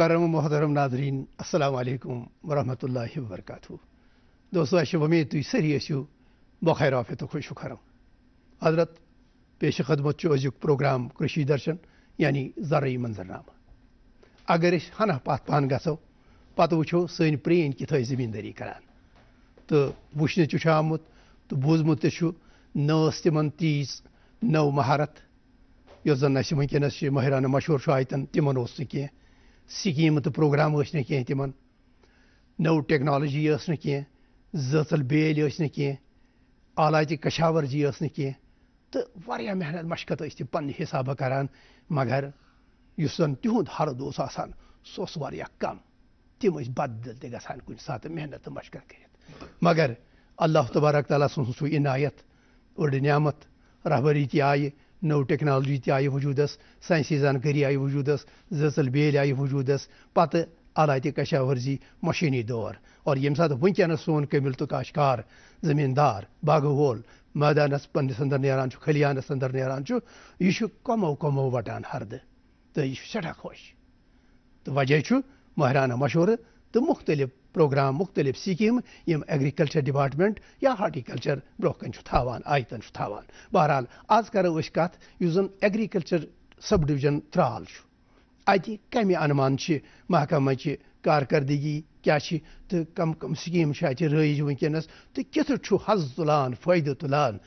मुकरम मोहरम नाजरीन अल्लाम वरहमल वर्क दोस्तों अशुभ में तीसरी अशु बखैर आफित खुश खरम हजरत पेश खदमत चोजुक प्रोग्राम कृषि दर्शन यानी ज़रई मंजरनामा अगर हन पत् पहन गो पत् वो सन प्रेन कथ जमींदारी करान तो वुचने आमुत तो बूजमुत नस तिम तीस नव महारत इस जन वनस महराना मशहूर आयतन तिमन कह سکیٖم تہٕ پرٛوگرام ٲسۍ نہٕ کینٛہہ تِمَن نٔو ٹٮ۪کنالجی ٲس نہٕ کینٛہہ زٲژَل بیٛٲلۍ ٲسۍ نہٕ کینٛہہ آلاتہِ کَشاوَرجی ٲس نہٕ کینٛہہ تہٕ واریاہ محنت مَشقت ٲسۍ تِم پنٛنہِ حِسابہٕ کَران مگر یُس زَن تِہُنٛد ہرُد اوس آسان سُہ اوس واریاہ کَم تِم ٲسۍ بَددِل تہِ گژھان کُنہِ ساتہٕ محنت تہٕ مَشقت کٔرِتھ مگر اللہ تبارک تعالیٰ سٕنٛز سُہ عنایت أڑۍ نعمت رہبٔری تہِ آیہِ नो टेक्नोलॉजी त आयि वजूदस साइंसी जानकारी आयि वजूदस जसल बेल आयि वजूदस पत आलात कशावरजी मशीनी दौर और ये सात वन सोन कमिल तो काशकार जमींदार बागह वोल मैदान पन्नस अंदर नान खलियानस अंदर नान यह कमो कमो वटान हरद तो यह सठा खोश तो वजह माहराना मशवरे तो मुख्तलिफ प्रोग्राम मुख्तलिफ सीखियुमि यम एग्रीकल्चर डिपार्टमेंट या हार्टिकल्चर ब्रोह कन थावान आयतन थावान बहरहाल आज करो कत उस जन एग्रीकल्चर सब डिवीजन त्राल अत कम अनुमान महकमा की कारकर्दगी क्या तो कम कम स्कीम अत रईज वनस तो कित हज तुलान फायदे तुलान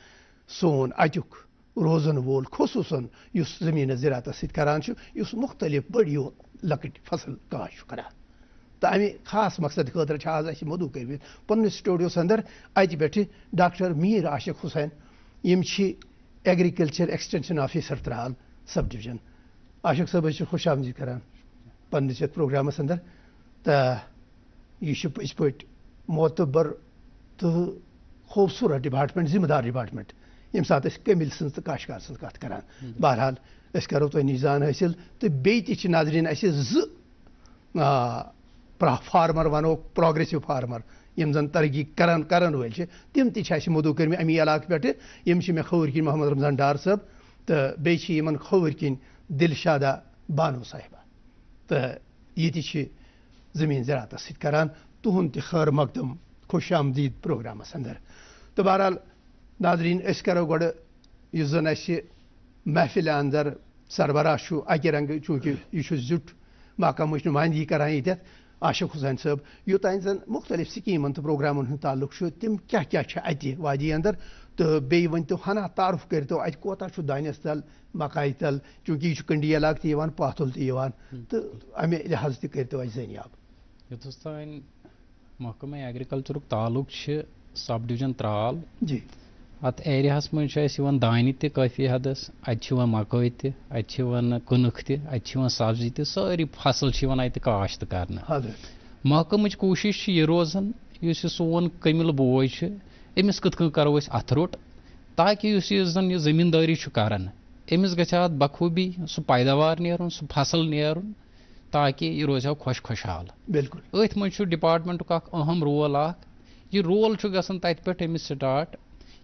सोन अतुक रोजन वोल खसूस जमीन ज़रात सरान मुख्तलिफ बड़ी लकट फसल काश करान तो अमे खास मकसद खुद आज अस मदु कर पुन स्टूडियोस अंदर अत पे डॉक्टर मीर आशिक हुसैन यम agriculture extension officer Tral sub division आशिक सब खुश आमदी कर पन्नस ये अंदर तो यह पे मोतबर तो खूबसूरत डिपार्टमेंट जिम्मेदार डिपार्टमेंट यम सात कमिल साशकार सज कत कर हम्म। बहरहाल करो तुम तो नश जान हासिल तो बे नाजरीन अ فارمر ونو پروگریسو فارمر یم زن ترقی کران کران ول چھ تم تہ چھ مدو کرم امی علاقہ پٹھ یم چھ مے خور کن محمد رمضان ڈار صاحب تہ بی چھ یمن خور کن دلشادہ بانو صاحبہ تہ یہ تہ چھ زمین زراعت سۭتۍ کران تہن تہ خیر مقدم خوش آمدید پروگرامس اندر تو بہرحال ناظرین اس کرو گڈ یس زن اس محفل اندر سربراہ اکہ رنگ چونکہ یہ زیُٹھ محکمہ نمائندگی کران یتھ عاشق حُسین صٲب یوٚتانۍ زَن مُختلف سِکیٖمَن تہٕ پرٛوگرامَن ہُنٛد تعلُق چھُ تِم کیٛاہ کیٛاہ چھِ اَتہِ وادی اَندَر تہٕ بیٚیہِ ؤنۍتو ہَنا تعارُف کٔرۍتو اَتہِ کوتاہ چھُ دانٮ۪س تَل مَکایہِ تَل چوٗنٛکہِ یہِ چھُ کنٛڈی علاقہٕ تہِ یِوان پاتھُل تہِ یِوان تہٕ اَمہِ لحاظ تہِ کٔرۍتو اَسہِ دٔریاب یوٚتَس تانۍ محکمہٕ ایٚگرِکَلچرُک تعلُق چھِ سَب ڈِوِجَن ترٛال جی اَتھ ایریاہَس منٛز چھُ اَسہِ یِوان دانہِ تہِ کٲفی حدَس اَتہِ چھِ یِوان مَکٲے تہِ اَتہِ چھِ یِوان کٕنٕک تہِ اَتہِ چھِ یِوان سبزی تہِ سٲری فصٕل چھِ یِوان اَتہِ کاشت کَرنہٕ محکمٕچ کوٗشِش چھِ یہِ روزان یُس یہِ سون کٔمِل بوے چھُ أمِس کِتھ کٔنۍ کَرو أسۍ اَتھٕ روٚٹ تاکہِ یُس یہِ زَن یہِ زٔمیٖندٲری چھُ کَران أمِس گژھِ ہا اَتھ بخوٗبی سُہ پیداوار نیرُن سُہ فصٕل نیرُن تاکہِ یہِ روزِ ہا خۄش خۄشحال بِلکُل أتھۍ منٛز چھُ ڈِپاٹمٮ۪نٛٹُک اَکھ أہم رول اَکھ یہِ رول چھُ گژھان تَتہِ پٮ۪ٹھ أمِس سٹاٹ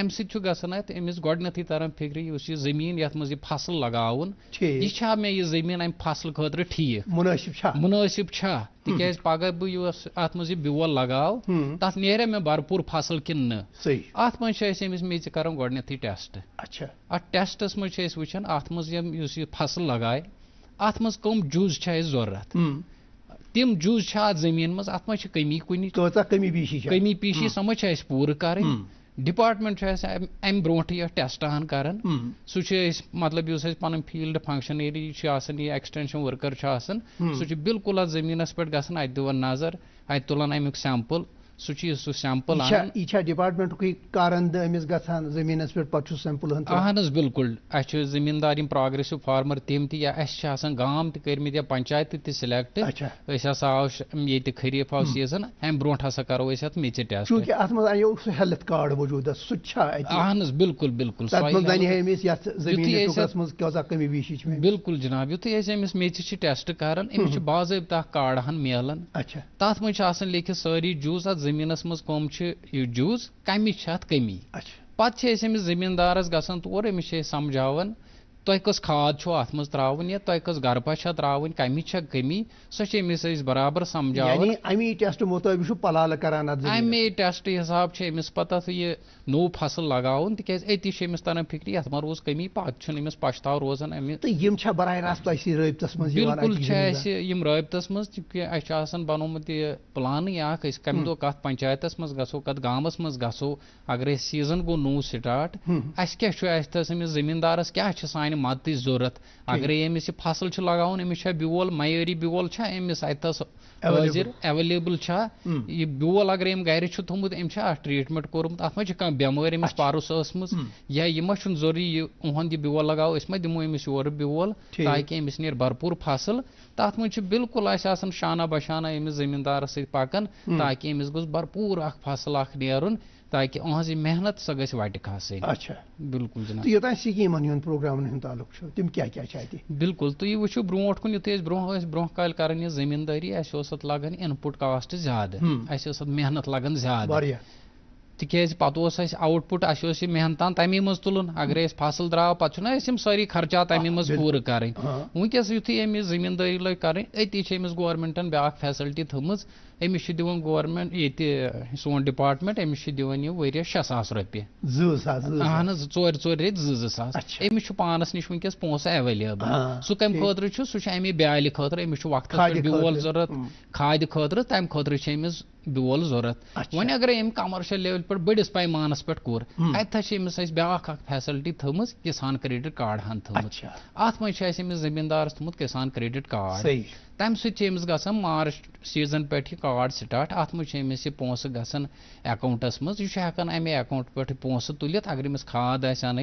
अमि सत ग अमिस गोडनथ तरह फिक्र उस यह जमीन ये मज फसल लगाउन यह मे यह जमीन अमि फसल खतर ठीक मुनासिब मुनासिब पगह बह अत मज ब्योल लगाव तथ मे भरपूर फसल कि अत मे मे कर ग टेस्ट अच्छा अत टेस्टस मे वुचान अत मज फसल लगाए अत मज कम जूज जरूरत तम जूज अत जमीन मज अत मे कमी कमी पीशी कमी पीशी सो मे पूरे डिपार्टमेंट अम ब्रोट हम्म। मतलब ये टेस्ट आहन कर सह मतलब पन फील्ड फंक्शनरी एक्सटेंशन वर्कर सह हम्म। बिल्कुल अ जमीन पे ग नजर अत तुलान अमुक सैम्पल सु सैम्पल यह डिपार्टमेंट पे सैम्पल अहन बिल्कुल अमींदार जमींदार प्रोग्रेसिव फार्मर तम तह गाम या पंचायत तिलेक्ट आव ये खरीफ आव सीजन अम ब्रो हा करो मेचे टेस्ट चूंकि हेल्थ कार्ड वजूद अहन बिल्कुल बिल्कुल बिल्कुल जनाब युद्ध अमिस मिच टेस्ट कर बाबा कार्ड हन मिलान तथा मज लिखित सारी जूस अ ज़मीनस मज कम जूस कमि अत कमी पे अमिस जमींदारस ग तौर अमिस समझावन तु कस खाद छो अत मज त्रावन या कस गरबा त्रावन कमि कमी सो अमिस बराबर समझाव अमी टेस्ट मुताबिक पलाल अमे टेस्ट हिसाब अमिस पता ये नो फसल लगा तिक अति फिक्र ये मा रोज कमी पत अमिस पछताव रोजान बिल्कुल रबतस मज बनोमुत यह प्लान अख कम दो कत पंचायत मज गो गो अगर सीजन गो नो स्टार्ट अस क्या अमिस जमींदारस क्या सान سانہِ مدتٕچ ضروٗرت اگرے أمِس یہِ فصل چھُ لگاوُن أمِس چھا بیول معیٲری بیول چھا أمِس اَتہِ تس حٲضِر ایویلیبٕل چھا یہِ بیول اگرے أمۍ گرِ چھُ تھوٚمُت أمۍ چھا اَتھ ٹرٛیٖٹمٮ۪نٛٹ کوٚرمُت اَتھ ما چھِ کانٛہہ بٮ۪مٲرۍ أمِس پَرُس ٲسمٕژ یا یہِ ما چھُنہٕ ضروٗری یہِ یِہُنٛد یہِ بیول لگاوو أسۍ ما دِمو أمِس یورٕ بیول تاکہِ أمِس نیرِ بھرپوٗر فصل تَتھ منٛز چھُ بِلکُل اَسہِ آسان شانہ بہ شانہ أمِس زٔمیٖندارَس سۭتۍ پَکان تاکہِ أمِس گوٚژھ بھرپوٗر اکھ فصل اکھ نیرُن ताकि अहज मेहनत सो गई वटि खसि अच्छा बिल्कुल जनाब तो तो योतन स्कीम प्रोग्राम तालुक तम क्या क्या अत बिल्कुल तुम तो वो ब्रो कुन युद्ध ब्रो ब्रो काल कर जमींदारी अत लगन इनपुट कास्ट ज्यादा अत हम्म। मेहनत लगन ज्यादा तिक पे आउटपुट अ मेहनतान तमी मज तुलन अगर फसल द्राव पे सारी खर्चा तमी मज पूरे करें वनकस युद्ध अमिस जमींदारी लग करें अति गवर्मेंटन ब्या फैसलटी थम أمِس چھِ دِوان گورمٮ۪نٛٹ ییٚتہِ سون ڈِپاٹمٮ۪نٛٹ أمِس چھِ دِوان یہِ ؤریَس شےٚ ساس رۄپیہِ زٕ ساس اہن حظ ژورِ ژورِ ریٚتۍ زٕ زٕ ساس أمِس چھُ پانَس نِش وٕنکٮ۪س پونٛسہٕ اٮ۪ویلیبٕل سُہ کَمہِ خٲطرٕ چھُ سُہ چھُ اَمے بیٛالہِ خٲطرٕ أمِس چھُ وقتَس پٮ۪ٹھ بیول ضوٚرَتھ کھادِ خٲطرٕ تَمہِ خٲطرٕ چھِ أمِس بیول ضوٚرَتھ وۄنۍ اگرَے أمۍ کَمَرشَل لیولہِ پٮ۪ٹھ بٔڑِس پیمانَس پٮ۪ٹھ کوٚر اَتہِ ہسا چھِ أمِس اَسہِ بیٛاکھ اَکھ فیسَلٹی تھٲومٕژ کِسان کرٛیٚڈِٹ کارڈ ہَن تھٲومٕژ اَتھ منٛز چھِ اَسہِ أمِس زٔمیٖندارَس تھوٚمُت کِسان کرٛیٚڈِٹ کارڈ तम सैम्स ग मार्च सीजन पे कार्ड स्टार्ट अत मज पोस ग अकाउंटस मज हेकान अमे अकाउंट पे पोस तुलित अगर अमस खाद आन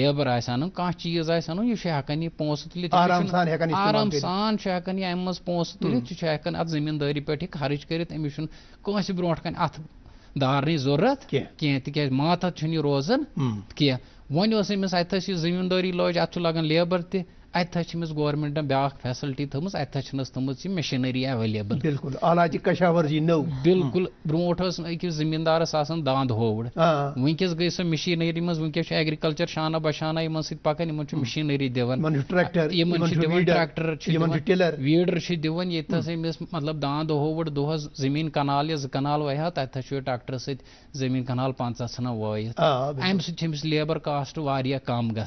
लेबर आन कह चीज आन यह हेकान यह पोस तुलित आराम सान हेकान यह अमे पोस तुलित हेकान अ जमींदारी पे खर्च कर ब्रो कन अत दारनी जरूरत कह तिक मातहत रोजान कह वो अमस अत जमींदारी लज अत लगान लेबर त अत अमस गोरमेंटन ब्या फैसलटी थम अत थम मशीनरी एवेलेबल बिल्कुल आलाची कशावरजी नव hmm. बिल्कुल ब्रोट जमींदार दंद होवड़ हाँ। वनकस गई सो मशीनरी मज वनकस एग्रीकल्चर शाना बशाना इन सकान इन मशीनरी दिवन ट्रैक्टर इन ट्रैक्टर टिलर वीडर दिवन ये मतलब दंद होवड़ दोहस जमीन कनाल या जो कनाल वह तथा ट्रैक्टर सत जमीन कनाल पंचा सना वाइस अम्स लेबर कास्ट वह कम ग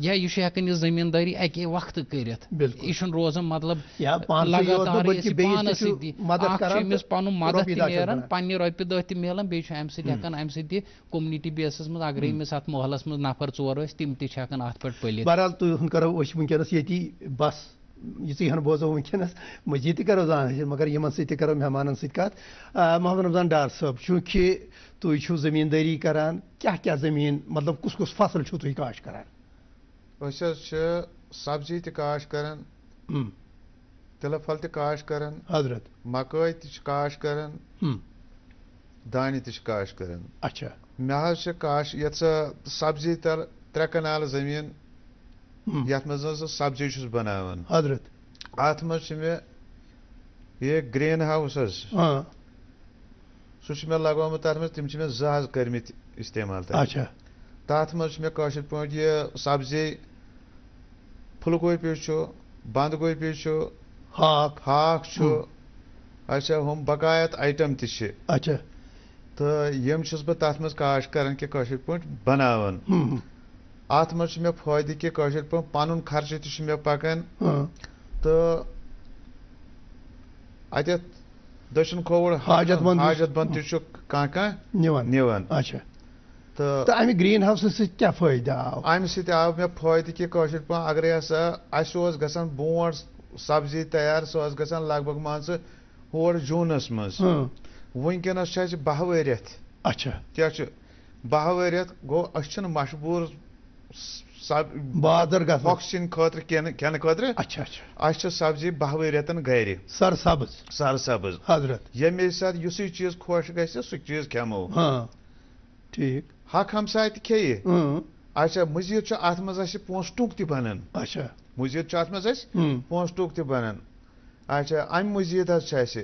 या यह हेकान यह जमींदारी ہیٚکہِ ہے وقتہٕ کٔرِتھ یہِ چھُنہٕ روزان مطلب لگاتار پانَس سۭتی اکھ چھُ أمِس پَنُن مدد تہِ نیران پَنٕنہِ رۄپیہِ دہ تہِ مِلان بیٚیہِ چھُ اَمہِ سۭتۍ ہٮ۪کان اَمہِ سۭتۍ تہِ کوٚمنِٹی بیسَس منٛز اَگرے أمِس اَتھ محلَس منٛز نَفر ژور ٲسۍ تِم تہِ چھِ ہٮ۪کان اَتھ پٮ۪ٹھ پٔلِتھ بہرحال تُہُنٛد کَرو أسۍ وٕنکیٚنَس ییٚتی بَس یِژٕے ہن بوزو وٕنکیٚنَس مٔزیٖد تہِ کَرو زان مگر یِمَن سۭتۍ تہِ کَرو مہمانَن سۭتۍ کَتھ محمد رمضان ڈار صٲب چوٗنٛکہِ تُہۍ چھُو زٔمیٖندٲری کَران کیٛاہ کیٛاہ زٔمیٖن مطلب کُس کُس فصٕل چھُو تُہۍ کاش کَران أسۍ حظ چھِ سبزی تہِ کاش کران تِلہٕ پھل تہِ کاش کران حضرت مکٲے تہِ چھِ کاش کران دانہِ تہِ چھِ کاش کران اچھا مےٚ حظ چھِ کاش یَتھ سۄ سبزی تَل ترٛےٚ کنالہٕ زٔمیٖن یَتھ منٛز حظ سبزی چھُس بَناوان حضرت اَتھ منٛز چھِ مےٚ یہِ گرٛیٖن ہاوُس حظ سُہ چھُ مےٚ لگومُت تَتھ منٛز تِم چھِ مےٚ زٕ حظ کٔرمٕتۍ استعمال تَتھ منٛز چھِ مےٚ کٲشِر پٲٹھۍ یہِ سبزی Pulukuypirchu, bandukuypirchu, Hak. Hakchu. अच्छा हम बकायत आइटम तिशे अच्छा तो यम छुस बत आत्मस काश करन के कौशल पॉइंट बनावन आत्मस में फायदे के हाजत बंद हाजत बंद तिशो कहाँ तो अमे ग्रीन हाउस क्या फायदा आव अमे सव मे फायदे कि अगर हसा अस ग बो सब्जी तैयार सह ग लग भग मान हर जूनस मं वनकस बह वरियत अच्छा क्या बह वरियत गो अ मशबूर बादर ऑक्सीजन खतर कह खतर अच्छा अच्छा अच्छा सब्जी बह वरियन गर सरसब्ज सरसब्ज हजरत यमे साथ इस चीज खोश ग सह चीज खेमो हाँ ठीक Hakam sayt kei. Acha mujhe chu atmazash postuk ti banan. Acha. Mujhe chu atmazash postuk ti banan. Acha am mujhe da chaysi.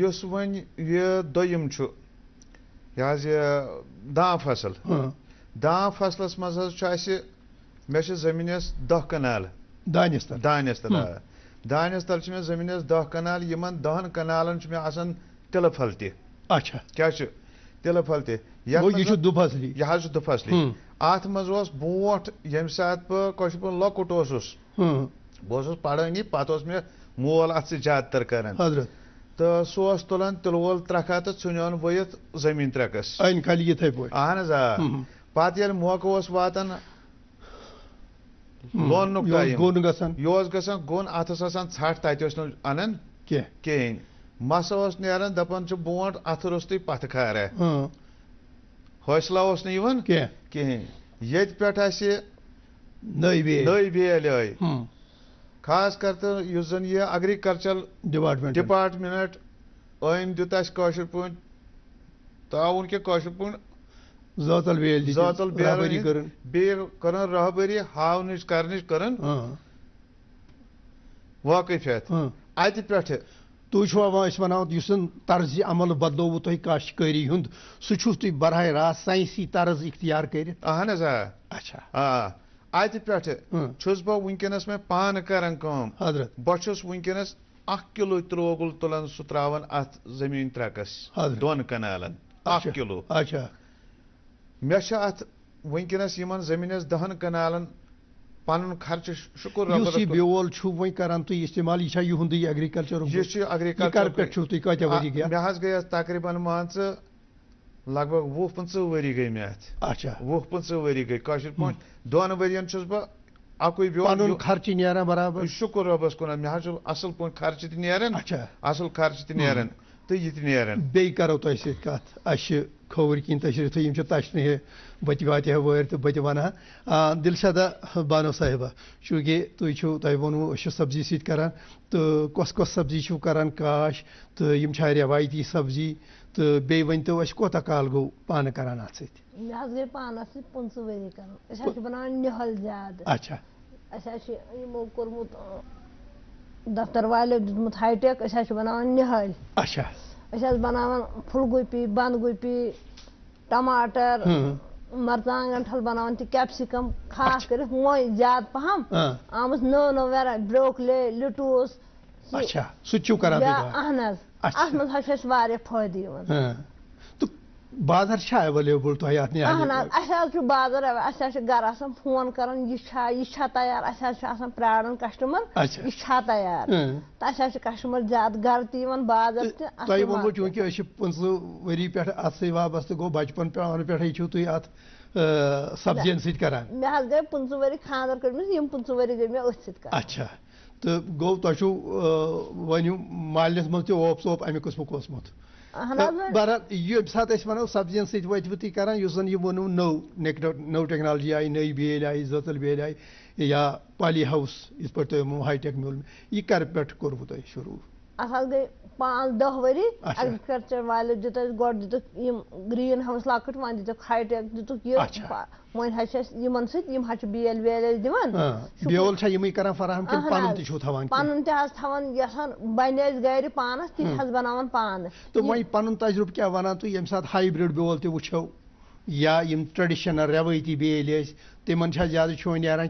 Yus wan ye doyum chu. Yaz ye da fasl. Da faslas mazaz chaysi. Mesh zamines 10 kanal. Danistan. Danistan. دانس تل مے زمین دہ کنال یمن دہن کنالن مے آسان تلہ پھل تہ اچھا تِلہٕ پھَل تہِ یہِ چھُ دُپھس یہِ حظ چھُ دُپھس اَتھ منٛز اوس برٛونٛٹھ ییٚمہِ ساتہٕ بہٕ کٲشِر پٲٹھۍ لۄکُٹ اوسُس بہٕ اوسُس پَرٲنی پَتہٕ اوس مےٚ مول اَتھ سۭتۍ زیادٕ تر کران تہٕ سُہ اوس تُلان تِلہٕ وول ترٛکھا تہٕ ژھٕنان ؤیِتھ زٔمیٖن ترٛکَس اہن حظ آ پَتہٕ ییٚلہِ موقعہٕ اوس واتان لوننُک یہِ اوس گژھان گوٚن اَتھ ٲس آسان ژھٹھ تَتہِ ٲسۍ نہٕ اَنان کینٛہہ کِہیٖنۍ مسا نیران دپان برو اتر پتہ کار حوصلہ کہین یت پہ نئی بیل خاص کر تو اس زن یہ ایگریکلچر ڈپارٹمنٹ ڈپارٹمنٹ أمۍ دیُت اَسہِ کٲشِر پٲٹھۍ تعاوُن کہِ کٲشِر پٲٹھۍ زٲژَل بیل زٲژَل بیل کٔرٕن بیٚیہِ کٔرٕن رہبٔری ہاونٕچ کَرنٕچ کٔرٕن وٲقف ہٮ۪تھ اَتہِ پٮ۪ٹھٕ तुम वन तर्ज अमल बदलो तुम काशकारी हूं सह तुम बरह रास्त सैंसी तर्ज इख्तियार कर अहन अच्छा अत पे बह वस मे पान कर हजरत बहुस वस किलो त्रोगुल तुलान सह त्रा अत जमीन त्रकस दोन कनाल किलो अच्छा मे अत वस जमीन दहन कनालन پنن خرچ شکر رب یس بیول چھو وے کران تو استعمال یہ چھا یہندی ایگریکلچر یہ چھ ایگریکلچر کر پہ چھو تو کتے وری گیا مے ہس گیا تقریبا مان لگ بھگ وُہ پٕنٛژٕ ؤری گٔے مےٚ اَتھ اچھا وُہ پٕنٛژٕ ؤری گٔے کٲشِر پٲٹھۍ دۄن ؤرِیَن چھُس بہٕ اَکُے بیٚون خرچہِ نیران برابر شُکُر رۄبَس کُن مےٚ حظ چھُ اَصٕل پٲٹھۍ خرچہِ تہِ نیران اچھا اَصٕل خرچہِ تہِ نیران تہٕ یہِ تہِ نیران بیٚیہِ کَرو تۄہہِ سۭتۍ کَتھ اَسہِ چھِ کھووٕرۍ کِنۍ تشریٖف تھٲے یِم چھِ تشنہِ بٔتہِ واتہِ ہا وٲرۍ تہٕ بہٕ تہِ وَنہٕ ہا دِلشادہ بانو صاحبہ چوٗنٛکہِ تُہۍ چھُو تۄہہِ ووٚنوٕ أسۍ چھِ سبزی سۭتۍ کَران تہٕ کۄس کۄس سبزی چھِو کَران کاشت تہٕ یِم چھا رٮ۪وٲیتی سبزی تہٕ بیٚیہِ ؤنۍتو اَسہِ کوتاہ کال گوٚو پانہٕ کَران اَتھ سۭتۍ مےٚ حظ گٔے پانہٕ اَتھ سۭتۍ پٕنٛژٕ ؤری کَران أسۍ حظ چھِ بَناوان نِہٲلۍ زیادٕ اچھا اَسہِ حظ چھِ یِمو کوٚرمُت دفتر والیو دیُتمُت ہاے ٹٮ۪ک أسۍ حظ چھِ بَناوان نِہٲلۍ اچھا बनावान फुल गोभी बंद गोभी टमाटर मरचांगन ठल बनावान ती कैप्सिकम खास कर वो ज्यादा पहम आमस नो नो वेरा ब्रोकले लिटूस अच्छा सु करान अहन अत मे फायदे बाजर अवेलेबल तुम अहन अस बाजार अस गर फोन कर तैयार अस प्राड़न कस्टमर अच्छा। यह तैयार हाँ। तो अस कस्टमर ज्यादा गर तीन बाजर तह वो चूंकि पंच वरी पे अबस्त तो गो बचपन पे तुम अत सब्जियन सरान मे गए पंच वरी खानदर कर पंच वरी गई मे अच्छा तो गो तु वन माल मोप सोप अमे कस्म ओसमुत बरह यो सब्जियन सत वो तरह उस नौ नौ टेक्नोजी आई नई बेल आई जतल बेल आई या पाली हाउस इस पे तुम हाई टेक मिल यह कर पे कोरू तुम शुरू आसान गई पाँच दह वरी एग्रीकल्चर वाले दित गो दित ग्रीन हाउस लक वन दित हाईटेक दित ये वन हस यमन सत यम हस दिवन बेल छ यमी करन फराहम बन अस पानस ति हस पान तो वही पनन तजुर्ब क्या वना तो यम साथ हाइब्रिड बेल ति या यम ट्रेडिशनल रवैती बेल ज्यादा छो नारान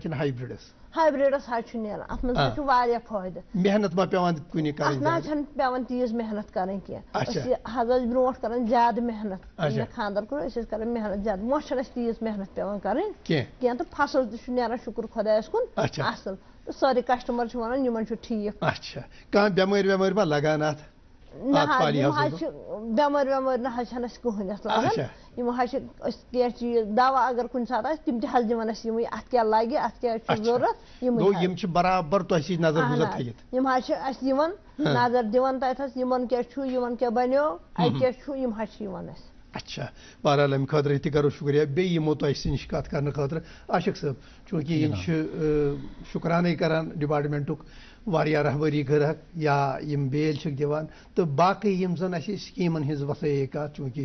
ہایبرٛڈَس حظ چھُ نیران اَتھ منٛز حظ چھُ واریاہ فٲیدٕ محنت ما پیٚوان کُنہِ کَرٕنۍ اَتھ نہ حظ چھَنہٕ پیٚوان تیٖژ محنت کَرٕنۍ کیٚنٛہہ أسۍ حظ ٲسۍ برٛونٛٹھ کَران زیادٕ محنت ییٚلہِ مےٚ خانٛدر کوٚر أسۍ ٲسۍ کَران محنت زیادٕ وۄنۍ چھَنہٕ اَسہِ تیٖژ محنت پیٚوان کَرٕنۍ کیٚنٛہہ تہٕ فَصٕل تہِ چھُ نیران شُکُر خۄدایَس کُن اَصٕل تہٕ سٲری کَسٹمَر چھِ وَنان یِمن چھُ ٹھیٖک اچھا کانٛہہ بیٚمٲرۍ ویٚمٲرۍ ما لَگان اَتھ बेमर वेमर ना छे कहें लागान कह दवा अगर कुछ सात तम दिन अत क्या लगे अत क्या जरूरत बराबर तुम नजर गुजर नजर दिवान तथन क्या क्या बनो अत क्या अच्छा बहरहाल अमि खर करो शुक्रिया बेमो तुम नश कत कर आशिक सब चूंकि यम शुक्रान करान डिपार्टमेंट रहबरी करक या बेल दिवान तो बाकी यम जन स्कीमन हज वसाई कत चूँकि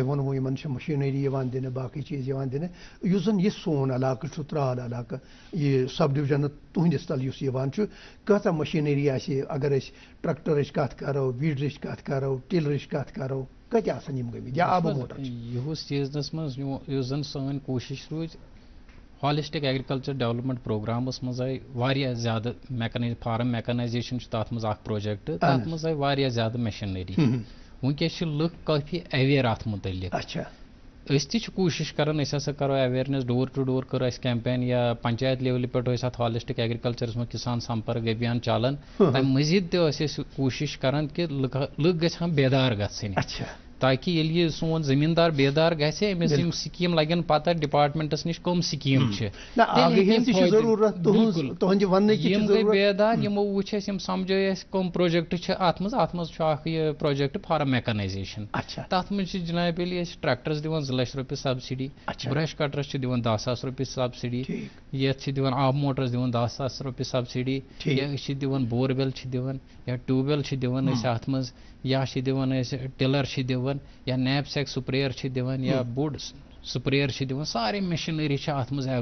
वो इन मशीनरी दिन बाकी चीज दिन जन यह सोन इलाक़ त्राल इलाक़ यह सब डिवजन तुंदिस तल कह मशीनरी आगर ट्रैक्टर कत करो वीडर कत करो टिलर कत करो कत गमित या आबो मोटर यह सीजनस मज जन सी कोशिश रोज हॉलिस्टिक एग्रीकल्चर डेवलपमेंट प्रोग्रामस मज आए ज्यादा फार्म मेकनाइजेशन तथ मज प्रोजेक्ट तथ मज आई ज्यादा मशीनरी वुनकस लुक काफी अवेयर अत मुतल अच्छा अस तो करो अवेयरनेस डोर टू डोर कर कैम्पेन या पंचायत लेवल पे अत हॉलिस्टिक एग्रीकल्चर मे किसान संपर्क अभियान चालन तमें मजीद तशिश कर लुक लुक ग बेदार ग ताकि ये सोन जमींदार बेदार गम स्कीम लगन पता डिपार्टमेंटस नश कम स्कीम बेदार यमो वम समझ कम प्रोजेक्ट अत अत प्रोजेक्ट फार्म मेकानाइजेशन अच्छा। तथ तो मज जनाब अली ट्रैक्टर्स दिवान जो लक्ष रुपये सब्सिडी अच्छा। ब्रश कटरस दिवान दह सा रुपये सब्सिडी ये दिवान आब मोटरस दिवान दह सा रुपये सब्सिडी या दिवान बोरवेल दिवान या ट्यूबवेल दिवान अत मज या दिवन टिलर दिवन या नैपसैक स्प्रेयर दिवन या बोड़ स्प्रेयर दिवन सारे मशीनरी अत मवेलेबल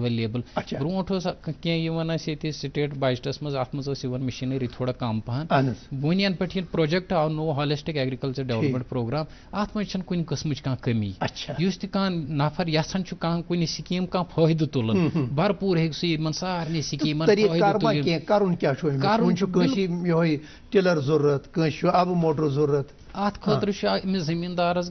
एवेलेबल ब्रोट कह ये स्टेट बजटस मज अत मे मशीनरी थोड़ा कम पहन बुनियन पे प्रोजेक्ट आव नो हॉलिस्टिक एग्रीकल्चर डेवलपमेंट प्रोग्राम अत मे कस्म कमी इस नफर यहां कुन स्कीम कह फायद तुल भरपूर हे सारे स्कीम टिलर जरूरत कंस अब मोटर जरूरत अत खुद अमिस जमींदारस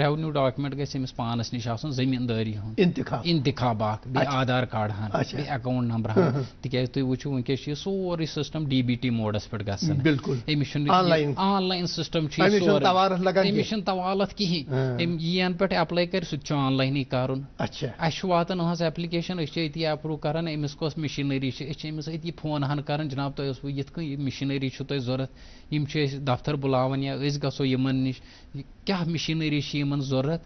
रेवन्यू डॉक्यूमेंट गमिस पानस नश जमींदारी हूँ इंतखब अख आधार कार्ड हाँ अकाउंट नंबर हाँ तिक तुम वो वह सोर सिस्टम डी बी टी मोडस पे गन बिल्कुल ऑनलाइन सिस्टम अमिश तवालत कहें पे एप्लाई कर सह ऑनलाइन कर वातान एप्लिकेशन ये अप्रूव करान अमिस कस मशीनरी अमिस फोन हाँ कर जनाब तुम ये मशीन مِشیٖنٔری چھُو تۄہہِ ضروٗرت یِم چھِ أسۍ دفتر بُلاوان یا أسۍ گژھو یِمن نِش क्या मशीनरी जरूरत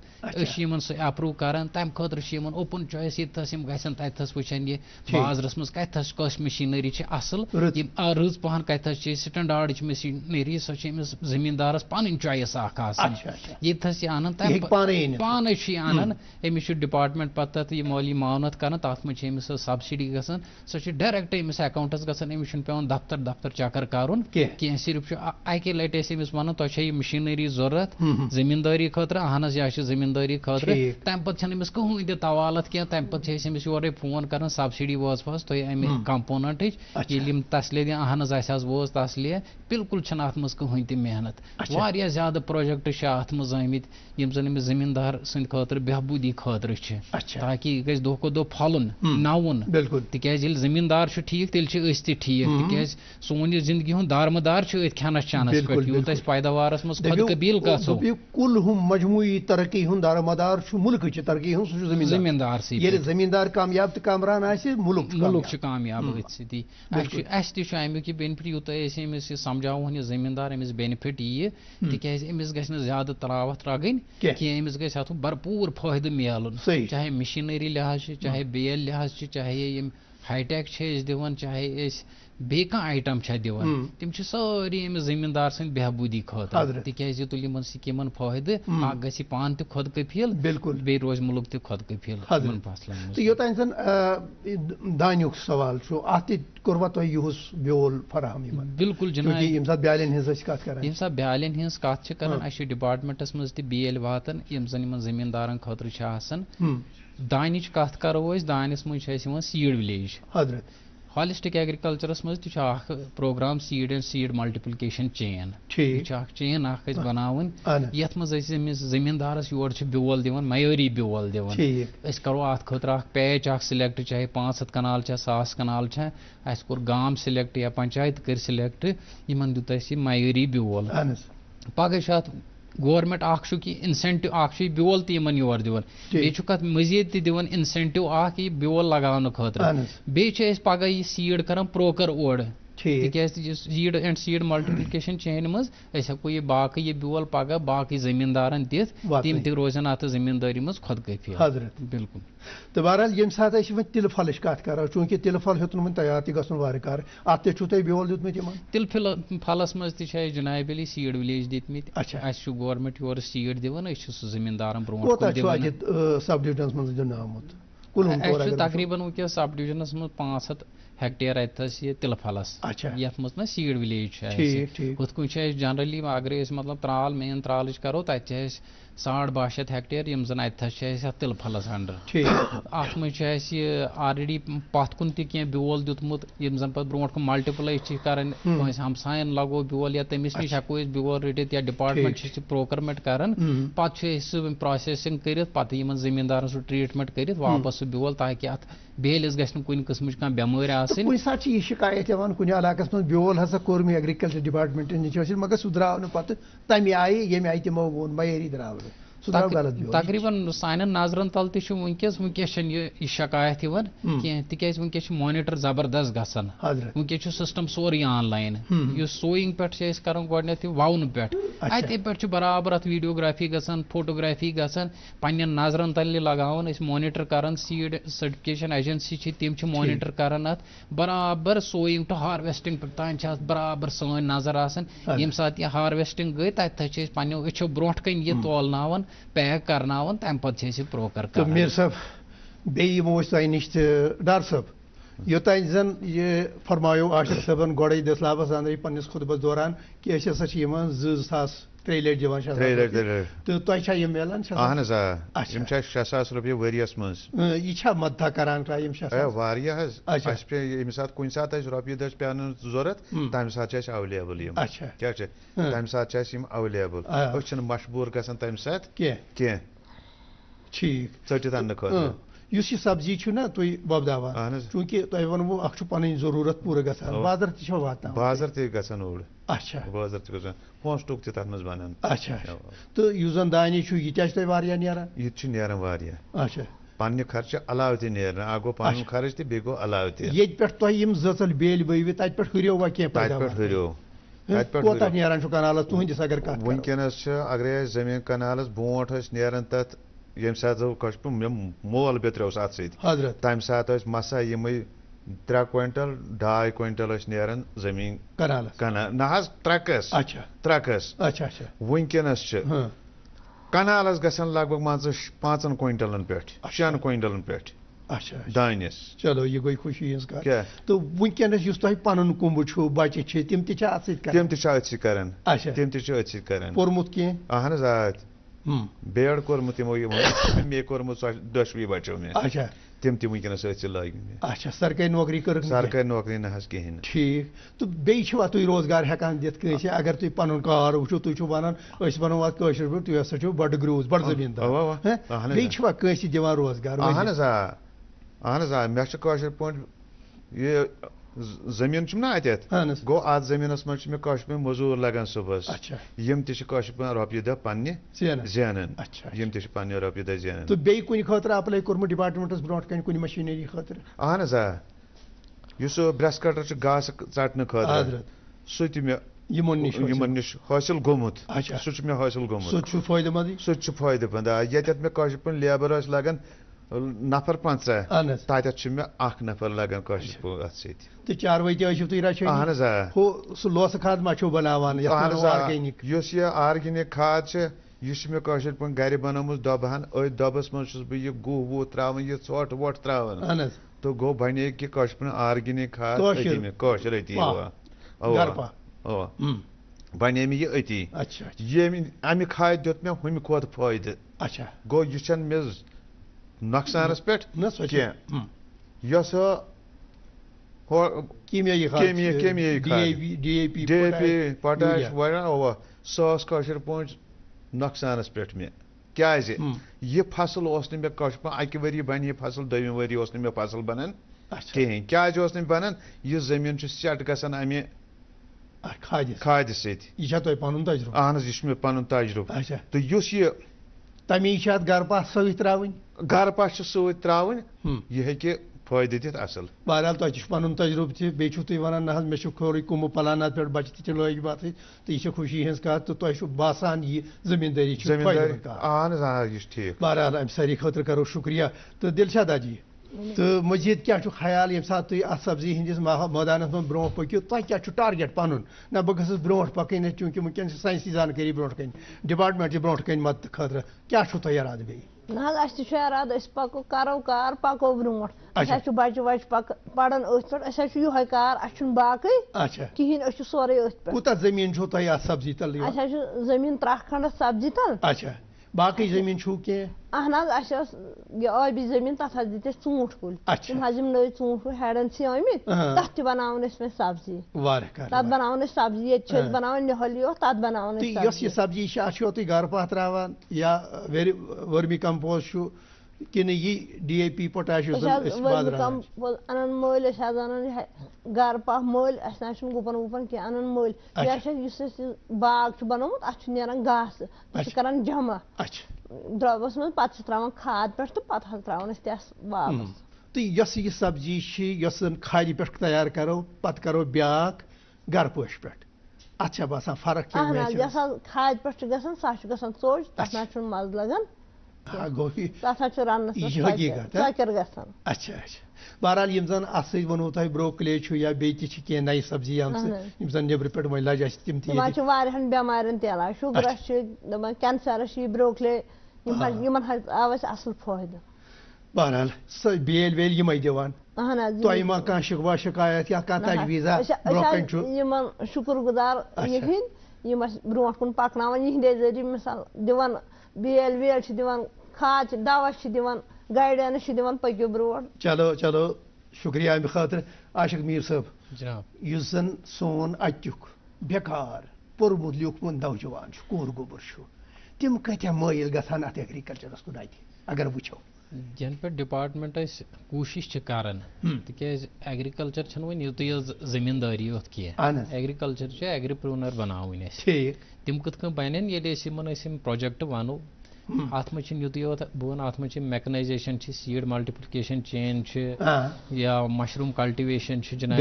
सह एप्रो करान तम खुद ओपन चॉइस ये गन तथस वन ये बाजरस मज कस मशीनरी असल रज पहन कत स्टैंडार्ड मशीनरी सोस जमींदार पन चॉइस अस यह पान अनान अमिस डिपार्टमेंट पे तथा मानत करान तथ मे सब्सिडी गसान अमिस अकाउंटस गसान पे दफ्तर दफ्तर चक्कर कर सिर्फ अके लटे अमिस वन तुम मशीनरी जरूरत जमींदारी खुद अहन या जमींदारी खतरे तम पे अमिस तवालत क्या तम पे अमिस फोन कर सब्सिडी वोज वोज तुम अमे कंपोनेंट ये अहन अस वोज तस्लिय बिल्कुल अत मज कहन तह मेहनत वह ज्यादा प्रोजेक्ट अत मज आमित जन अमिस जमींदार सद खर बहबूदी खतर ताकि यह दो दो फलन नवन तेज ये जमींदार ठीक तेल ठीक तेज सोन जिंदगी हूं दारमदार अथ खानस चानस यूत पैदावारस मज कबील कुल हम मजमू तरक्की हूं दारमदार मुल्क तरक्की हूं सह जमींदार ये जमींदार कामयाब तो कामरान मुल्क कामयाब गति अस यह बेनिफिट यूत अमिस जमींदार अमिस बेनिफिट यी तिक अमिस गि तलावत रगन कह अमिस भरपूर फायदे मिलन चाहे मशीनरी लिहाज चाहे हम्म। बेल लिहाज चाहे टेक दिवान चाहे بیٚیہِ کانٛہہ آیٹم چھا دِوان تِم چھِ سٲری أمِس زٔمیٖندار سٕنٛدِ بہبوٗدی خٲطرٕ تِکیٛازِ یہِ تُلہِ یِمن سِکیٖمن فٲیدٕ اکھ گژھِ یہِ پانہٕ تہِ خۄد کٔفیٖل بِلکُل بیٚیہِ روزِ مُلک تہِ خۄد کٔفیٖل تہٕ یوٚتانۍ زن دانیُک سوال چھُ اَتھ تہِ کوٚروا تۄہہِ یِہُس بیول فراہم یِمن بِلکُل جِناب ییٚمہِ ساتہٕ بیالین ہٕنٛز أسۍ کَتھ کران ییٚمہِ ساتہٕ بیالین ہٕنٛز کَتھ چھِ کران اَسہِ چھِ ڈِپارٹمٮ۪نٛٹس منٛز تہِ بیٛٲلۍ واتان یِم زن یِمن زٔمیٖندارن خٲطرٕ چھِ آسان دانِچ کَتھ کرو أسۍ دانٮ۪س منٛز چھِ اَسہِ یِوان سیٖڈ وِلیج حضرت हॉलिस्टिक एग्रीकल्चरस मज तक seed and seed multiplication chain यह चेन अख बनावन यथ मज जमींदारस योर ब्योल दिवन मयूरी ब्योल दिवन करो अत खतर पैच अख सिलेक्ट चाहे पांच हथ कनाल छा सास कनाल छा गाम सिलेक्ट या पंचायत कर सिलेक्ट इन दित मयूरी ब्योल पगे गवर्मेंट अख इंसेंटिव अख ब्योल तिमन योर दिवन बेचुक मजीद ति दिवन इंसेंटिव लगान खतर बेच पगह यह सीड कर प्रोकर ओर तिक्याज seed and seed multiplication chain मज हेको ये बाकी ये बोल पगह बाकी जमींदारन दिथ तम रोजन अत जमींदारी मज खुदकफी बिल्कुल तो बहरहाल ये सात तिल फल कत चूंकि तिल फल हूँ वो तैयार तुम वार अत तोल दूत फल फलस मज त अली सीड विलेज दितम अस गोरमेंट सीड दिवान सह तकरीबन वह सब डिविजन मज पाँच हथ ہیٚکٹیر اَتہِ تھس یہِ تِلہٕ فَلَس یَتھ منٛز نہ سیٖڈ وِلیج چھِ اَسہِ ہُتھ کٔنۍ چھِ اَسہِ جَنرٔلی اَگرے أسۍ مطلب ترٛال مین ترٛالٕچ کَرو تَتہِ چھِ اَسہِ ساڑ باہ شَتھ ہیٚکٹیر یِم زَن اَتہِ تھَس چھِ اَسہِ یَتھ تِلہٕ فَلَس اَنڈَر اَتھ منٛز چھُ اَسہِ یہِ آلریڈی پَتھ کُن تہِ کینٛہہ بیول دیُتمُت یِم زَن پَتہٕ برونٛٹھ کُن مَلٹِپٕلے چھِ کَران کٲنٛسہِ ہمسایَن لَگو بیول یا تٔمِس نِش ہٮ۪کو أسۍ بیول رٔٹِتھ یا ڈِپاٹمٮ۪نٛٹ چھِ پرٛوکرمٮ۪نٛٹ کَران پَتہٕ چھُ أسۍ سُہ پرٛاسیسِنٛگ کٔرِتھ پَتہٕ یِمَن زٔمیٖندارَن سُہ ٹرٛیٖٹمٮ۪نٛٹ کٔرِتھ واپَس سُہ بیول تاکہِ اَتھ بیٲلِس گژھِ نہٕ کُنہِ قٕسمٕچ کانٛہہ بٮ۪مٲرۍ آسٕنۍ کُنہِ ساتہٕ چھِ یہِ شِکایت یِوان کُنہِ علاقَس منٛز بیول ہسا کوٚر مےٚ ایٚگرِکَلچر ڈِپارٹمیٚنٹَن نِش حٲصِل مگر سُہ درٛاو نہٕ پَتہٕ تَمہِ آیہِ ییٚمہِ آیہِ تِمو ووٚن معیٲری درٛاو نہٕ तकरीबन सान नजरन तल तस व शिकायत तेज व मोनिटर जबरदस्त गंकस सिस्टम सोरी आन लाइन सोइंग पे करें वन पे पे बराबर अत वीडियोग्राफी गोटोग्राफी गजरन तल लगान मोनिटर करान सीड सर्टिफिकेशन एजेंसी तम मोनिटर करान अ बराबर सोइंग टू हारवेस्टिंग तान बराबर सो नजर आम सा गई तथा पे अच्छों ब्रोट कन pack karnawan tempatjesi proker karnawan. To meer sab beyi moestay nicht dar sab. योतान जन ये फरमायो आशिक सबन गोड़े दसलाबस अंदर पन्नस खुदबस दौरान कि ऐसे सच यमन जु सास ترٛیٚیہِ لَٹہِ دِوان ترٛیٚیہِ لَٹہِ ترٛیٚیہِ لَٹہِ تہٕ تۄہہِ چھا یِم مِلان اہن حظ آ یِم چھِ اَسہِ شےٚ ساس رۄپیہِ ؤریَس منٛز یہِ چھا مدتھا کَران ٹرٛاے یِم شےٚ ساس واریاہ حظ اَسہِ پے ییٚمہِ ساتہٕ کُنہِ ساتہٕ اَسہِ رۄپیہِ دَہ پیٛانَن ضوٚرَتھ تَمہِ ساتہٕ چھِ اَسہِ اٮ۪ولیبٕل یِم کیٛاہ چھِ تَمہِ ساتہٕ چھِ اَسہِ یِم اٮ۪ولیبٕل أسۍ چھِنہٕ مَجبوٗر گژھان تَمہِ ساتہٕ کینٛہہ کینٛہہ ٹھیٖک ژٔٹِتھ اَننہٕ خٲطرٕ यह सब्जी तुम वपदावान चूंकि तुम वो अख पी जरूरत पूरे ग बाजार अच्छा बाजार बन अच्छा तो यह अच्छा खर्च अलव खर्च तो गो तुम बेल बव कह कनाल अगर अगर जमीन कनाल ब्रोट ना ییٚمہِ ساتہٕ زو کٲشِر پٲٹھۍ یِم مول بیٚترِ اَتھ سۭتۍ حضرت تَمہِ ساتہٕ ٲسۍ مسا یِمَے ترٛےٚ کویِنٹَل ڈاے کویِنٹَل ٲسۍ نیران زٔمیٖن کَنالَس کَنال نہ حظ ترٛکَس اچھا ترٛکَس اچھا اچھا وٕنۍکٮ۪نَس چھِ کَنالَس گژھن لگ بگ مان ژٕ پانٛژَن کویِنٹَلَن پٮ۪ٹھ شٮ۪ن کویِنٹَلَن پٮ۪ٹھ اچھا دانٮ۪س چلو یہِ گٔے خوشی ہِنٛز کَتھ تہٕ وٕنۍکٮ۪نَس یُس تۄہہِ پَنُن کوٚمبہٕ چھُو بَچہِ چھِ تِم تہِ چھِ اَتھ سۭتۍ کَران تِم تہِ چھِ أتھۍ سۭتۍ کَران اچھا تِم تہِ چھِ أتھۍ سۭتۍ کَران پوٚرمُت کینٛہہ اہن حظ آ बेड कोर्मुत तमो यमो मे कोर्मुत दोशवी बचो मे तम तम वनस लग अच्छा सरकारी नौकरी ना कहें ठीक तो बेवा तुम रोजगार हेकान दिख अगर तुम पन कार वो तुम वन बनो अशर पे तुम हसा बड़ ग्रूज बड़ जमीन बेवा दिवान रोजगार अहन आ अहन आ पे जमीन ना अत गो अत जमीन मं मे कश मजूर लगे सुबह यम तश रोपये दह पे जान यम ते रोपये दह जान तो बे कुन खतर अप्लाई कर्म डिपार्टमेंटस ब्रो कुन मशीनरी खतर अहन आ इस ब्रश कटर घास चटने खतर सह मे यमन नश हासिल गोमुत सह हासिल गोमुत सह फायदेमंद सह फायदेमंद ये मे कश लेबर लगे نفر پنژاہ اہن حظ تتٮ۪تھ چھُ مےٚ اکھ نفر لگان کٲشِر اتھ سۭتۍ تہٕ چاروٲے تہِ ٲسِو تُہۍ رَچھٲنی اہن حظ آ ہُہ سُہ لوسہٕ کھاد ما چھُو بَناوان آرگینِک یُس یہِ آرگینِک کھاد چھِ یہِ چھُ مےٚ کٲشِر پٲٹھۍ گرِ بَنٲومٕژ دۄبہٕ ہن أتھۍ دۄبَس منٛز چھُس بہٕ یہِ گُہہ وُہ ترٛاوان یہِ ژھۄٹھ وۄٹھ ترٛاوان اہن حظ تہٕ گوٚو بَنے کہِ کٲشِر پٲٹھۍ آرگینِک کھاد کٲشِر أتی بَنے مےٚ یہِ أتی ییٚمہِ اَمہِ کھادِ دیُت مےٚ ہُمہِ کھۄتہٕ فٲیدٕ گوٚو یہِ چھَنہٕ مےٚ نۄقصانَس پٮ۪ٹھ کینٛہہ یۄس پۄٹاش وَنان اَوا سۄ ٲس کٲشِر پٲٹھۍ نۄقصانَس پٮ۪ٹھ مےٚ کیٛازِ یہِ فصٕل اوس نہٕ مےٚ کٲشِر پٲٹھۍ اَکہِ ؤری بَنہِ یہِ فصٕل دٔیمہِ ؤری اوس نہٕ مےٚ فصٕل بَنان کِہیٖنۍ کیٛازِ اوس نہٕ بَنان یہِ زٔمیٖن چھُ سٮ۪ٹ گژھان اَمہِ کھادِ سۭتۍ یہِ چھا تۄہہِ پَنُن تجرُبہٕ اہن حظ یہِ چھُ مےٚ پَنُن تجرُبہٕ تہٕ یُس یہِ तमी गर पा सवि त्रावन गर पा यह हे फायदे दित असल बहरहाल तुम पुन तजुर्ब तु वन ना मे खोर कुम पलाना पे बचत तह लग बात तो यह खुशी हज कह तो तुम बसान यह जमींदारी अहन यह ठीक बहरहाल अम सारी खतर करो शुक्रिया तो दिलशादा जी तो मजीद क्या ख्याल तो ये सात तुम अत सब्जी हंदिस मैदान मं ब्रो पक टारगेट पन ना बह गस ब्रो पकन चूंकि वुन साइंसी जानकारी ब्रो कन डिपार्टमेंट ब्रो कन मदद खत क्या इराद बे ना इराद पको करो कार पको ब्रो बच्चे वच्चे पक पड़ान पे यह कार बाकी कहें सोरे कूत जमीन तुम अत खंड सब्जी तल अच्छा باقی زمین چھُو کیٚنٛہہ اہن حظ اَسہِ ٲس یہِ ٲبی زٔمیٖن تَتھ حظ دِتۍ اَسہِ ژوٗنٛٹھۍ کُلۍ تِم حظ یِم نٔے ژوٗنٛٹھۍ کُلۍ ہٮ۪ڈَن چھِ آمٕتۍ تَتھ تہِ بَناوان ٲسۍ وۄنۍ سبزی تَتھ بَناوان أسۍ سبزی ییٚتہِ چھِ بناون بَناوان نِہٲلۍ یوت تَتھ بَناوان أسۍ یۄس سبزی چھِ اَتھ چھُو تُہۍ گَرٕ یا ورمی کمپوز شو کِنہٕ یہِ ڈی اے پی پوٹاشیوم وۄنۍ اَنان مٔلۍ أسۍ حظ اَنان گَرٕ پاہ مٔلۍ اَسہِ نہ حظ چھُنہٕ گُپَن وُپَن کینٛہہ اَنان مٔلۍ یا چھِ یُس اَسہِ یہِ باغ چھُ بَنومُت اَتھ چھُ نیران گاسہٕ سُہ چھِ کَران جمع درٛۄبَس منٛز پَتہٕ چھِ ترٛاوان کھاد پٮ۪ٹھ تہٕ پَتہٕ حظ ترٛاوان أسۍ تَس واپَس تہٕ یۄس یہِ سبزی چھِ یۄس زَن کھادِ پٮ۪ٹھ تیار کَرو پَتہٕ کَرو بیٛاکھ گَرٕ پٲش پٮ۪ٹھ اَتھ چھےٚ باسان فرق اہن حظ یۄس حظ کھادِ پٮ۪ٹھ چھِ گژھان سۄ چھِ گژھان ژوٚج تَتھ نہ حظ چھُنہٕ مَزٕ لَگان ہاں گوی سا یہِ حقیٖقت اچھا اچھا بہرحال یِم زَن اَتھ سۭتۍ ووٚنوٕ تۄہہِ بروکلے چھُ یا بیٚیہِ تہِ چھِ کینٛہہ نَیہِ سبزی آمژٕ یِم زَن نیٚبرٕ پٮ۪ٹھ وۄنۍ لَجہِ اَسہِ تِم تہِ چھِ واریاہَن بٮ۪مارٮ۪ن تہِ علاج شُگرَس چھِ دَپان کینسَرَس چھِ یہِ برٛوکلے یِمَن حظ آو اَسہِ اَصٕل فٲیدٕ بہرحال سۄ بیل ویل یِمَے دِوان تۄہہِ ما کانٛہہ شِکوا شِکایت یا کانٛہہ تجویٖزا برٛونٛہہ کَنہِ چھُ یِمَن شُکُر گُزار یِہِنٛدۍ یِم اَسہِ برٛونٛٹھ کُن پَکناوان یِہِنٛدے ذٔریعہِ مِثال دِوان بیل ویل چھِ دِوان کھاد چھِ دوا چھِ دِوان گایڈٮ۪نٕس چھِ دِوان پٔکِو برٛونٛٹھ چلو چلو شُکریہ اَمہِ خٲطرٕ عاشق میٖر صٲب جناب یُس زَن سون اَتیُک بیکار پوٚرمُت لیوٗکھمُت نوجوان چھُ کوٗر گوٚبُر چھُ تِم کۭتیٛاہ مٲیِل گژھان اَتھ ایٚگرِکَلچَرَس کُن اَتہِ اگر وٕچھو یَنہٕ پٮ۪ٹھ ڈِپاٹمٮ۪نٛٹ أسۍ کوٗشِش چھِ کَران تِکیٛازِ ایٚگرِکَلچَر چھَنہٕ وۄنۍ یُتُے یٲژ زٔمیٖندٲری یوت کینٛہہ ایٚگرِکَلچَر چھِ ایٚگرِپرٛوٗنَر بَناوٕنۍ اَسہِ ٹھیٖک تِم کِتھ کٔنۍ بَنن ییٚلہِ أسۍ یِمَن أسۍ یِم پرٛوجَکٹ وَنو اتھ منٛز چھِنہٕ یُتُے یوت بہٕ وَنہٕ اَتھ منٛز چھِ میکنایزیشن چھِ سیٖڈ ملٹِپلِکیشن چین چھِ یا مشروٗم کلٹِویشن چھِ جِناب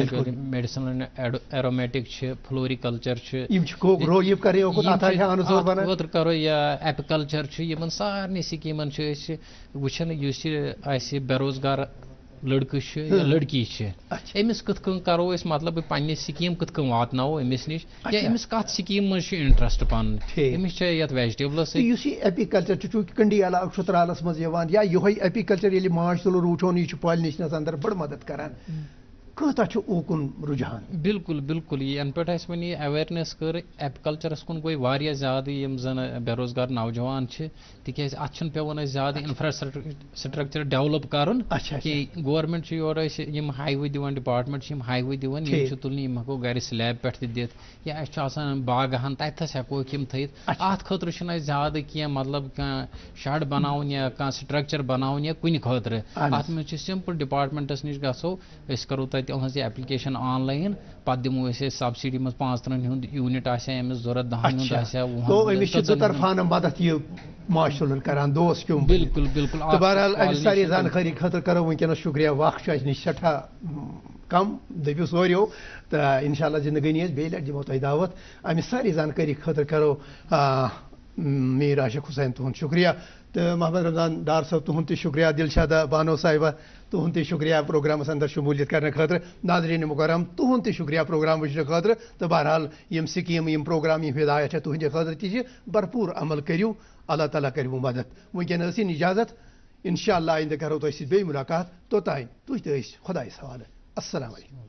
میڈِسنل ایرومیٹِک چھِ فلوری کلچر چھِ اوترٕ کرو یا ایپِکلچر چھُ یِمن سارنٕے سِکیٖمن چھِ أسۍ وٕچھان یُس یہِ اَسہِ بے روزگار लड़कस लड़की हाँ। अमिस अच्छा। कथ करो मतलब पे स्कीम कथ वातनो अमिस नश या अमिस कत स्कीम मज इंटरेस्ट पन अमिस वेजिटेबलस चूंकि कंडियाला अक्षतरालस मज या यो एपीकल्चर ये माज तुल रूचोन यह पालनेशन अंदर बड़ मदद करान हम्म। कहता रुझान बिल्कुल बिल्कुल ये अन पे वे अवेयरनेस कर एप कल्चरस कुन गई वारिया ज्यादा यम जन बेरोजगार नौजवान तिक तो अच्छा पेवान ज्यादा इंफ्रास्ट्रक्चर डेवलप कर गवर्मेंट योर यम हाईवे दिवान डिपार्टमेंट हाईवे दिवान तुलने हको गि स्लैब पे दित या बागहन तथस हेको यम थ अत ज्यादा कह मतलब कह शड बना या कह स्ट्रक्चर बना या कुन खुद अत मे सिंपल डिपार्टमेंटस नश गो करो तथा तिल ते एप्लिकेशन ऑनलाइन पे सबसिडी मज पांच तरह यूनिट कम दपो सोरियो तो इनशाला जिंदगानी बे लट दमो तुम दावत अमि सारी जानकारी खतर करो मीर आशिक हुसैन तुहद शुक्रिया तो मोहम्मद रमजान डार साहब तुहद शुक्रिया दिलशादा बानो साहिबा तुहद शुक्रिया प्रोग्रामस अंदर शमूलियत कर खातर नाजरीन मुकरम तुहद तो शुक्रिया प्रोग्राम वुचने खातर तो बहरहाल यम स्कीम यम प्रोग्राम यम हिदायत है तुहद खातर तह भरपूर अमल करू अल्लाह ताली करू मदद वनकन इन इजाजत इन आइंदे करो तुम तो सत मुलाकात तोतान तुह तो खुदायस सवाल असल